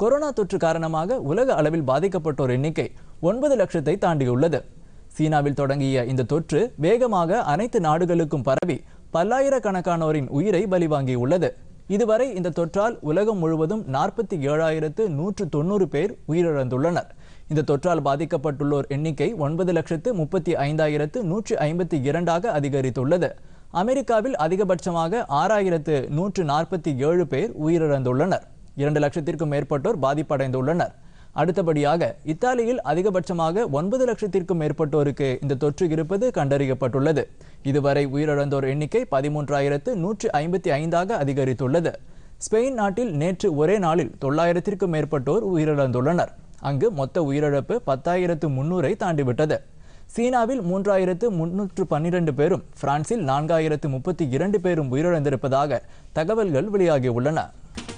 corona தொற்று காரணமாக உலக அளவில் பாதிக்கப்பட்டோர் எண்ணிக்கை ஒன்பது லட்சத்தை தாண்டியுள்ளது சீனாவில் தொடங்கிய இந்த தொற்று வேகமாக அனைத்து நாடுகளுக்கும் பரவி பல்லாயிரக்கணக்கானோரின் உயிரை பலிவாங்கியுள்ளது இதுவரை இந்த தொற்றால் உலகம் முழுவதும் நாற்பத்தி ஏழாயிரத்து நூற்று தொண்ணூறு பேர் உயிரிழந்துள்ளனர் இந்த தொற்றால் பாதிக்கப்பட்டுள்ளோர் எண்ணிக்கை ஒன்பது லட்சத்து முப்பத்தி ஐந்தாயிரத்து நூற்று ஐம்பத்தி இரண்டாக அதிகரித்துள்ளது அமெரிக்காவில் அதிகபட்சமாக ஆறாயிரத்து நூற்று நாற்பத்தி ஏழு பேர் உயிரிழந்துள்ளனர் இரண்டு லட்சத்திற்கும் மேற்பட்டோர் பாதிப்படைந்துள்ளனர் அடுத்தபடியாக இத்தாலியில் அதிகபட்சமாக ஒன்பது லட்சத்திற்கும் மேற்பட்டோருக்கு இந்த தொற்று இருப்பது கண்டறியப்பட்டுள்ளது இதுவரை உயிரிழந்தோர் எண்ணிக்கை பதிமூன்றாயிரத்து நூற்று ஐம்பத்தி ஐந்தாக அதிகரித்துள்ளது ஸ்பெயின் நாட்டில் நேற்று ஒரே நாளில் தொள்ளாயிரத்திற்கும் மேற்பட்டோர் உயிரிழந்துள்ளனர் அங்கு மொத்த உயிரிழப்பு பத்தாயிரத்து முன்னூரை தாண்டிவிட்டது சீனாவில் மூன்றாயிரத்து முன்னூற்று பன்னிரண்டு பேரும் பிரான்சில் நான்காயிரத்து முப்பத்தி இரண்டு பேரும் உயிரிழந்திருப்பதாக தகவல்கள் வெளியாகியுள்ளன